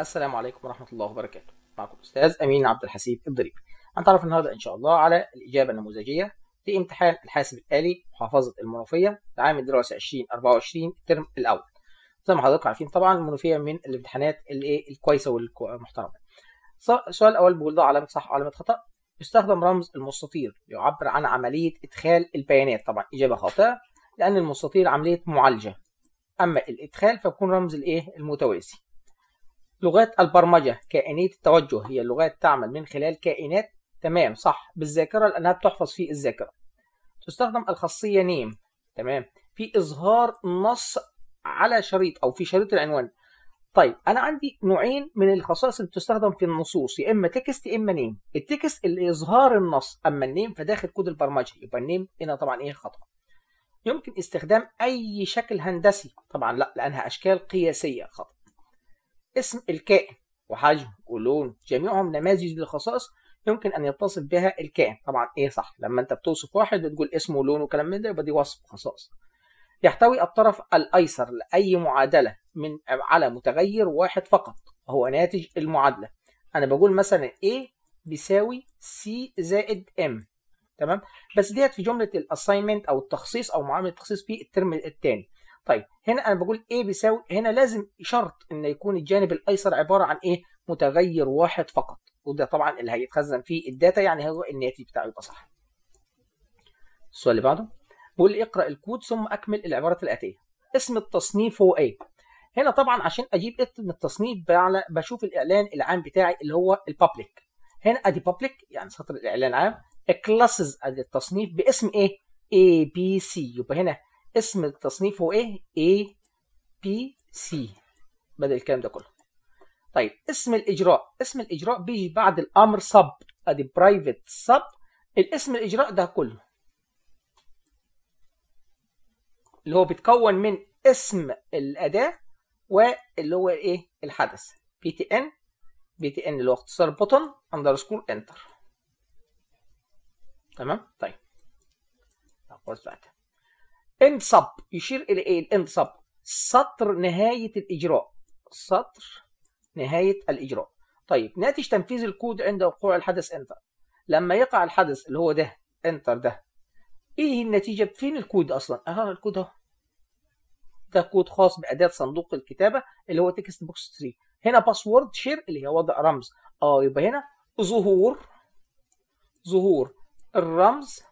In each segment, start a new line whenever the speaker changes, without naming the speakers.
السلام عليكم ورحمة الله وبركاته معكم الأستاذ أمين عبد الحسيب الضريبي هنتعرف النهاردة إن شاء الله على الإجابة النموذجية لامتحان الحاسب الآلي محافظة المنوفية لعام الدراسي 2024 الترم الأول زي ما حضراتكم عارفين طبعا المنوفية من الامتحانات إيه الكويسة والمحترمة السؤال الأول بيقول ده علامة صح وعلامة خطأ يستخدم رمز المستطير يعبر عن عملية إدخال البيانات طبعا إجابة خاطئة لأن المستطير عملية معالجة أما الإدخال فبيكون رمز الإيه المتوازي لغات البرمجة كائنية التوجه هي اللغات تعمل من خلال كائنات تمام صح بالذاكرة لأنها بتحفظ في الذاكرة تستخدم الخاصية نيم تمام في إظهار نص على شريط أو في شريط العنوان طيب أنا عندي نوعين من الخصائص اللي بتستخدم في النصوص يا إما تكست يا إما نيم التكست اللي إظهار النص أما النيم فداخل كود البرمجة يبقى النيم هنا طبعا إيه خطأ يمكن استخدام أي شكل هندسي طبعا لا لأنها أشكال قياسية خطأ اسم الكائن وحجم ولون جميعهم نماذج للخصائص يمكن ان يتصف بها الكائن طبعا ايه صح لما انت بتوصف واحد بتقول اسمه ولونه وكلام من ده يبقى دي وصف خصائص يحتوي الطرف الايسر لاي معادله من على متغير واحد فقط هو ناتج المعادله انا بقول مثلا A بيساوي C زائد M تمام بس ديت في جمله الاساينمنت او التخصيص او معامله التخصيص في الترم الثاني طيب هنا انا بقول ايه بيساوي هنا لازم شرط ان يكون الجانب الايسر عباره عن ايه متغير واحد فقط وده طبعا اللي هيتخزن فيه الداتا يعني هو الناتج بتاعه يبقى صح السؤال اللي بعده بيقول لي اقرا الكود ثم اكمل العبارات الاتيه اسم التصنيف هو ايه هنا طبعا عشان اجيب اسم التصنيف بشوف الاعلان العام بتاعي اللي هو البابليك هنا ادي بابليك يعني سطر الاعلان عام الكلاسز ادي التصنيف باسم ايه اي بي سي يبقى هنا اسم التصنيف هو ايه؟ A P C بدأ الكلام ده كله. طيب اسم الاجراء، اسم الاجراء بيجي بعد الامر سب ادي برايفت سب الاسم الاجراء ده كله. اللي هو بيتكون من اسم الاداه واللي هو ايه؟ الحدث بي تي ان بي تي ان اللي هو اختصار بوتن اندرسكور انتر. تمام؟ طيب. خلاص بقى انصب يشير الى ايه الانصب سطر نهايه الاجراء سطر نهايه الاجراء طيب ناتج تنفيذ الكود عند وقوع الحدث انتر لما يقع الحدث اللي هو ده انتر ده ايه النتيجه فين الكود اصلا اه الكود اهو ده كود خاص باداه صندوق الكتابه اللي هو تكست بوكس 3 هنا باسورد شير اللي هي وضع رمز اه يبقى هنا ظهور ظهور الرمز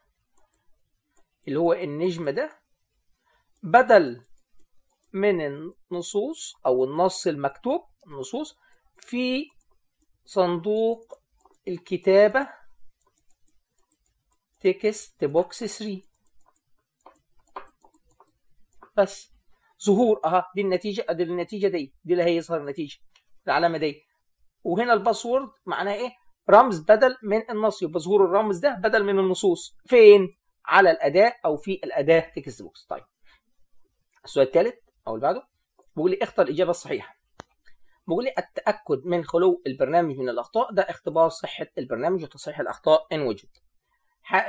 اللي هو النجم ده بدل من النصوص او النص المكتوب النصوص في صندوق الكتابه تكست بوكس 3 بس ظهور اها دي النتيجه دي النتيجه دي دي اللي هيظهر النتيجه العلامه دي وهنا الباسورد معناه ايه رمز بدل من النص يبقى ظهور الرمز ده بدل من النصوص فين على الاداه او في الاداه تكست بوكس طيب السؤال الثالث او اللي بعده بيقول لي اختر الاجابه الصحيحه بيقول لي التاكد من خلو البرنامج من الاخطاء ده اختبار صحه البرنامج وتصحيح الاخطاء ان وجد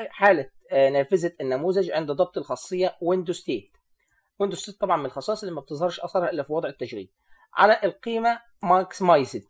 حاله نافذه النموذج عند ضبط الخاصيه ويندوز ستيت ويندوز ستيت طبعا من الخصائص اللي ما بتظهرش اثرها الا في وضع التشغيل على القيمه ماكسمايزد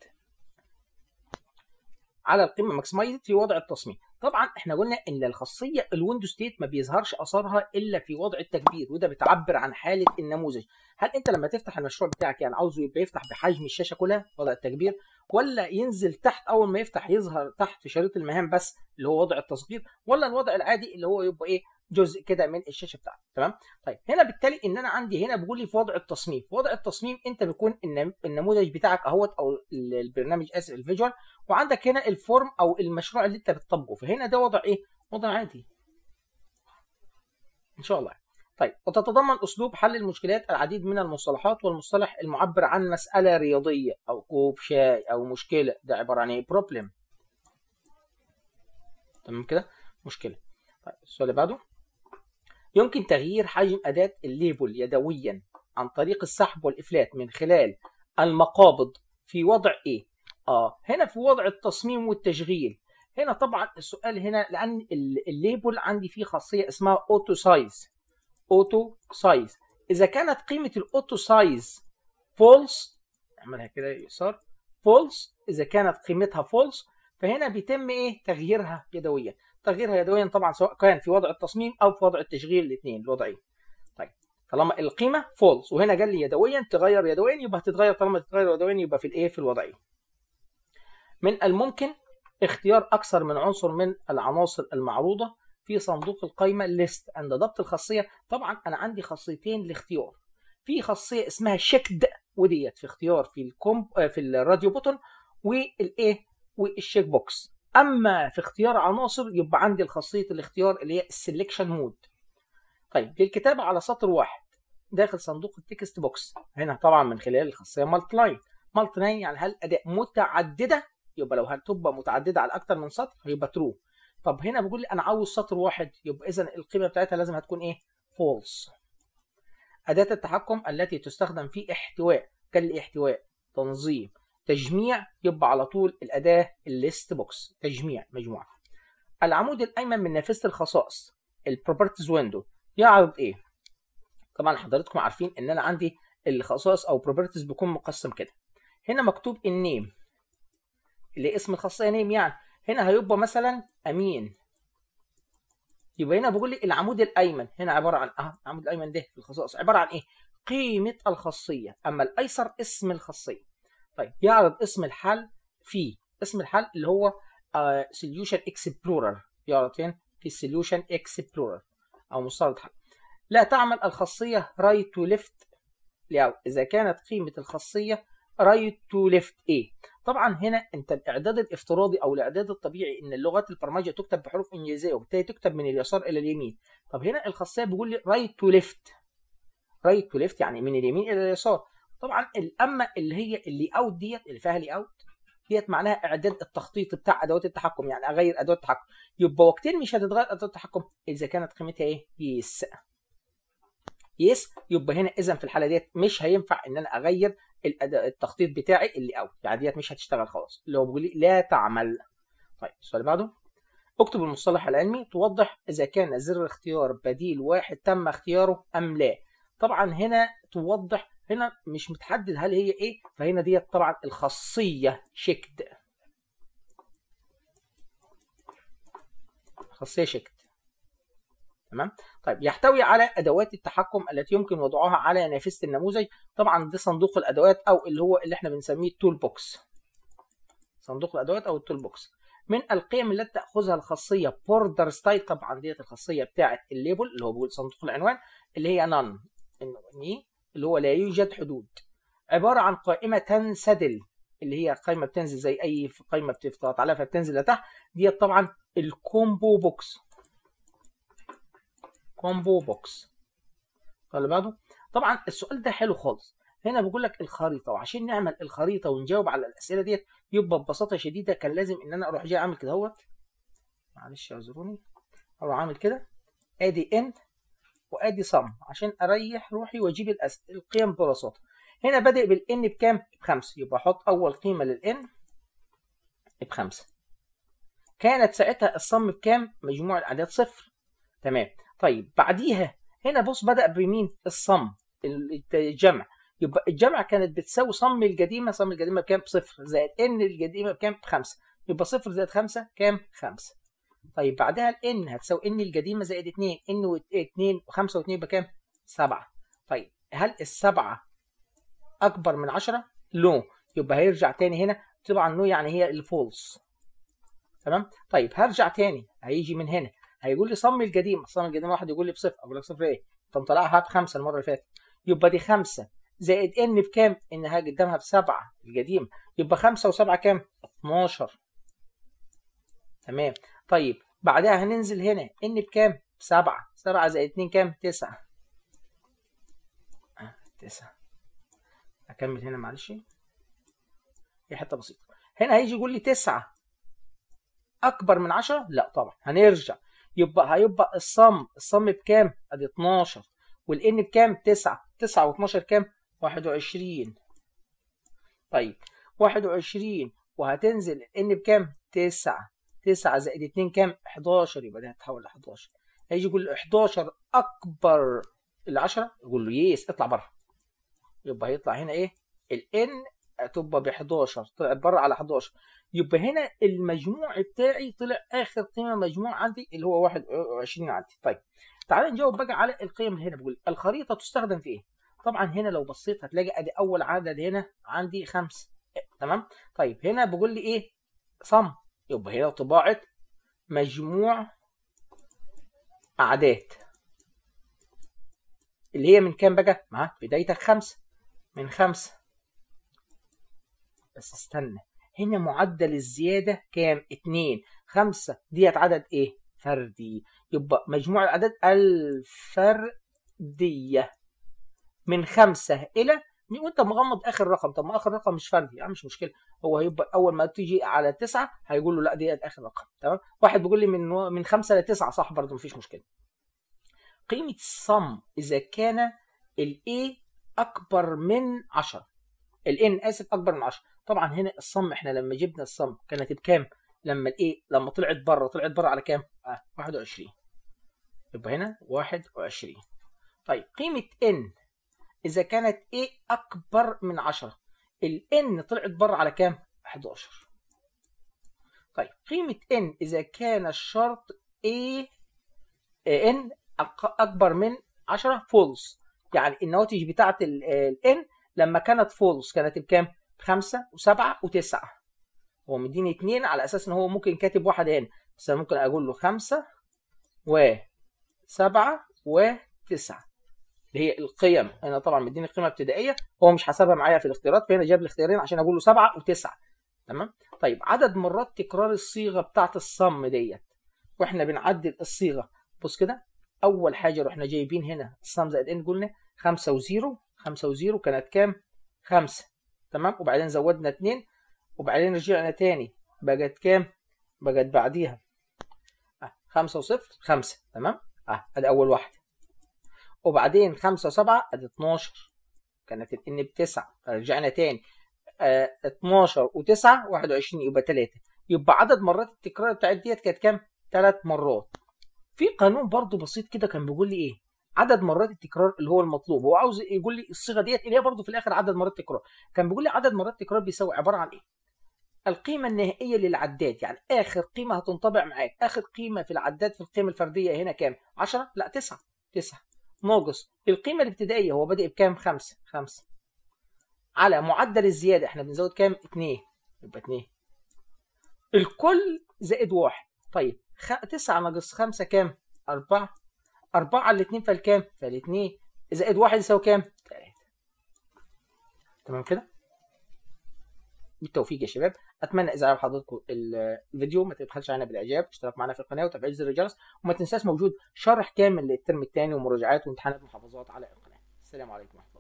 على القيمه ماكسمايزد في وضع التصميم طبعا احنا قلنا ان الخاصيه الويندو ستيت ما بيظهرش اثرها الا في وضع التكبير وده بتعبر عن حاله النموذج هل انت لما تفتح المشروع بتاعك يعني عاوزه يبقى يفتح بحجم الشاشه كلها وضع التكبير ولا ينزل تحت اول ما يفتح يظهر تحت في شريط المهام بس اللي هو وضع التصغير ولا الوضع العادي اللي هو يبقى ايه جزء كده من الشاشه بتاعتي تمام طيب هنا بالتالي ان انا عندي هنا بيقول لي في وضع التصميم في وضع التصميم انت بيكون النموذج بتاعك اهوت او البرنامج اسف الفيجوال وعندك هنا الفورم او المشروع اللي انت بتطبقه فهنا ده وضع ايه وضع عادي ان شاء الله طيب وتتضمن اسلوب حل المشكلات العديد من المصطلحات والمصطلح المعبر عن مساله رياضيه او كوب شاي او مشكله ده عباره عن ايه بروبلم تمام كده مشكله طيب السؤال اللي بعده يمكن تغيير حجم أداة الليبل يدويا عن طريق السحب والإفلات من خلال المقابض في وضع إيه؟ آه هنا في وضع التصميم والتشغيل هنا طبعا السؤال هنا لأن الليبل عندي فيه خاصية اسمها أوتو سايز أوتو سايز إذا كانت قيمة الأوتو سايز فولس اعملها كده يسار فولس إذا كانت قيمتها فولس فهنا بيتم إيه؟ تغييرها يدويا تغييرها يدويا طبعا سواء كان في وضع التصميم او في وضع التشغيل الاثنين الوضعين طيب طالما القيمه فولس وهنا قال لي يدويا تغير يدويا يبقى هتتغير طالما تتغير يدويا يبقى في الايه في الوضعين من الممكن اختيار اكثر من عنصر من العناصر المعروضه في صندوق القايمه ليست عند ضبط الخاصيه طبعا انا عندي خاصيتين لاختيار في خاصيه اسمها شيكد وديت في اختيار في الكوم في الراديو بوتون والايه والشيك بوكس اما في اختيار عناصر يبقى عندي خاصيه الاختيار اللي هي السلكشن مود طيب للكتابه على سطر واحد داخل صندوق التكست بوكس هنا طبعا من خلال الخاصيه مالت لاين مالت لاين يعني هل اداء متعدده يبقى لو هتبقى متعدده على اكتر من سطر هيبقى ترو طب هنا بيقول لي انا عاوز سطر واحد يبقى اذا القيمه بتاعتها لازم هتكون ايه فولس اداه التحكم التي تستخدم في احتواء كالاحتواء تنظيم تجميع يبقى على طول الأداة الليست بوكس تجميع مجموعة العمود الأيمن من نافذة الخصائص البروبرتيز ويندو يعرض إيه؟ طبعا حضراتكم عارفين إن أنا عندي الخصائص أو بروبرتيز بيكون مقسم كده هنا مكتوب النيم اللي اسم الخاصية نيم يعني هنا هيبقى مثلا أمين يبقى هنا بقول لي العمود الأيمن هنا عبارة عن أه العمود الأيمن ده في الخصائص عبارة عن إيه؟ قيمة الخاصية أما الأيسر اسم الخاصية طيب يعرض اسم الحل في اسم الحل اللي هو سوليوشن آه، اكسبلورر يعرض فين في السوليوشن اكسبلورر او مصطلح حل لا تعمل الخاصيه رايت تو ليفت اذا كانت قيمه الخاصيه رايت تو ليفت ايه طبعا هنا انت الاعداد الافتراضي او الاعداد الطبيعي ان اللغات البرمجه تكتب بحروف انجليزيه وبالتالي تكتب من اليسار الى اليمين طب هنا الخاصيه بيقول لي رايت تو ليفت رايت تو ليفت يعني من اليمين الى اليسار طبعا اما اللي هي اللي اوت ديت اللي فيها لي اوت ديت معناها اعداد التخطيط بتاع ادوات التحكم يعني اغير ادوات التحكم يبقى وقتين مش هتتغير ادوات التحكم اذا كانت قيمتها ايه يس يس يبقى هنا اذا في الحاله ديت مش هينفع ان انا اغير التخطيط بتاعي اللي اوت يعني ديت مش هتشتغل خالص هو بيقول لا تعمل طيب السؤال اللي بعده اكتب المصطلح العلمي توضح اذا كان زر اختيار بديل واحد تم اختياره ام لا طبعا هنا توضح هنا مش متحدد هل هي ايه فهنا ديت طبعا الخاصيه شكت خاصيه شكت تمام طيب يحتوي على ادوات التحكم التي يمكن وضعها على نافذه النموذج طبعا ده صندوق الادوات او اللي هو اللي احنا بنسميه التول بوكس صندوق الادوات او التول بوكس من القيم التي تاخذها الخاصيه بوردر ستايل طبعا ديت الخاصيه بتاعه الليبل اللي هو بيقول صندوق العنوان اللي هي نان اني اللي هو لا يوجد حدود عبارة عن قائمة تنسدل اللي هي قائمة بتنزل زي أي قائمة بتضغط عليها فبتنزل لتحت ديت طبعا الكومبو بوكس كومبو بوكس اللي بعده طبعا السؤال ده حلو خالص هنا بيقول لك الخريطه وعشان نعمل الخريطه ونجاوب على الاسئله ديت يبقى ببساطه شديده كان لازم ان انا اروح جاي اعمل كده اهوت معلش اعذروني اروح عامل كده ادي ان وادي صم عشان اريح روحي واجيب الأس... القيم ببساطه هنا بادئ بالان بكام بخمسة يبقى احط اول قيمه للان بخمسة كانت ساعتها الصم بكام مجموع الاعداد صفر تمام طيب بعديها هنا بص بدا بمين الصم الجمع يبقى الجمع كانت بتساوي صم القديمه صم القديمه بكام بصفر زائد ان القديمه بكام بخمسة يبقى صفر زائد خمسة كام خمسة طيب بعدها الان هتساوي ان القديمه زائد 2 ان و2 و5 و2 بكام 7 طيب هل السبعه اكبر من 10 لو يبقى هيرجع تاني هنا طبعا نو يعني هي الفولس تمام طيب هرجع تاني هيجي من هنا هيقول لي صم القديمه صم القديمه واحد يقول لي بصفر اقول لك صفر ايه انت مطلعها بخمسه المره اللي فاتت يبقى دي خمسه زائد ان بكام؟ ان قدامها بسبعه القديمه يبقى خمسه وسبعه كام؟ 12 تمام طيب بعدها هننزل هنا ان بكام سبعة سبعة زائد اتنين كام تسعة آه، تسعة اكمل هنا معلش هي حتة بسيطة هنا هيجي يقول لي تسعة اكبر من عشرة لا طبعا هنرجع يبقى هيبقى الصم الصم بكام ادي 12 والان بكام 9 9 و12 كام 21 طيب 21 وهتنزل ان بكام 9 9 زائد 2 كام 11 يبقى ده هيتحول ل 11 هيجي يقول 11 اكبر ال 10 يقول له يس اطلع بره يبقى هيطلع هنا ايه n تبقى ب 11 طلعت بره على 11 يبقى هنا المجموع بتاعي طلع اخر قيمه مجموع عندي اللي هو 21 عندي طيب تعالى نجاوب بقى على القيم اللي هنا بقول الخريطه تستخدم في ايه طبعا هنا لو بصيت هتلاقي ادي اول عدد هنا عندي 5 تمام طيب هنا بقول لي ايه صم يبقى هنا طباعة مجموع أعداد اللي هي من كام بقى؟ ما بدايتك خمسة من خمسة بس استنى هنا معدل الزيادة كام؟ اتنين خمسة ديت عدد ايه؟ فردي يبقى مجموع الأعداد الفردية من خمسة إلى وانت مغمض اخر رقم طب ما اخر رقم مش فردي يعني مش مشكله هو هيبقى اول ما تيجي على تسعه هيقول له لا دي اخر رقم تمام واحد بيقول لي من و... من خمسه لتسعه صح برضه مفيش مشكله قيمه الصم اذا كان الاي اكبر من 10 الان اسف اكبر من 10 طبعا هنا الصم احنا لما جبنا الصم كانت بكام لما A لما طلعت بره طلعت بره على كام آه 21 يبقى هنا 21 طيب قيمه ان اذا كانت ايه اكبر من 10 ال N طلعت بره على كام 11 طيب قيمه N اذا كان الشرط ايه N اكبر من 10 فولس يعني النواتج بتاعه آه، ال N لما كانت فولس كانت بكام 5 و7 و9 هو مديني 2 على اساس ان هو ممكن كاتب واحد هنا بس انا ممكن اقول له 5 و 7 و 9 اللي هي القيم انا طبعا مديني قيمه ابتدائيه هو مش حسبها معايا في الاختيارات فهنا جاب الاختيارين عشان اقول له سبعه وتسعه تمام طيب عدد مرات تكرار الصيغه بتاعه الصم ديت واحنا بنعدل الصيغه بص كده اول حاجه رحنا جايبين هنا الصم زائد ان قلنا خمسه وزيرو خمسه وزيرو كانت كام خمسه تمام وبعدين زودنا اتنين وبعدين رجعنا تاني بقت كام بقت بعديها آه، خمسه وصفر خمسه تمام اه ادي اول واحده وبعدين 5 7 ادي 12 كانت الان بتسعة رجعنا تاني آه 12 و9 21 يبقى 3 يبقى عدد مرات التكرار بتاعت ديت كانت كام؟ 3 مرات في قانون برضو بسيط كده كان بيقول لي ايه؟ عدد مرات التكرار اللي هو المطلوب هو عاوز يقول لي الصيغه ديت اللي هي برضه في الاخر عدد مرات التكرار كان بيقول لي عدد مرات التكرار بيساوي عباره عن ايه القيمه النهائيه للعداد يعني اخر قيمه هتنطبع معاك اخر قيمه في العداد في القيمه الفرديه هنا كام 10 لا 9 9 ناقص القيمة الابتدائية هو بادئ بكام؟ خمسة خمسة على معدل الزيادة احنا بنزود كام؟ اتنين يبقى اتنين الكل زائد واحد طيب خ... تسعة ناقص خمسة كام؟ أربعة أربعة على الاتنين فالكام؟ فالاتنين زائد واحد يساوي كام؟ تلاتة تمام كده؟ بالتوفيق يا شباب اتمنى اذا عجب حضراتكم الفيديو ما تبخلش علينا بالاعجاب اشتراك معنا في القناه وتفعيل زر الجرس وما تنساش موجود شرح كامل للترم الثاني ومراجعات وامتحانات محافظات على القناه السلام عليكم ورحمه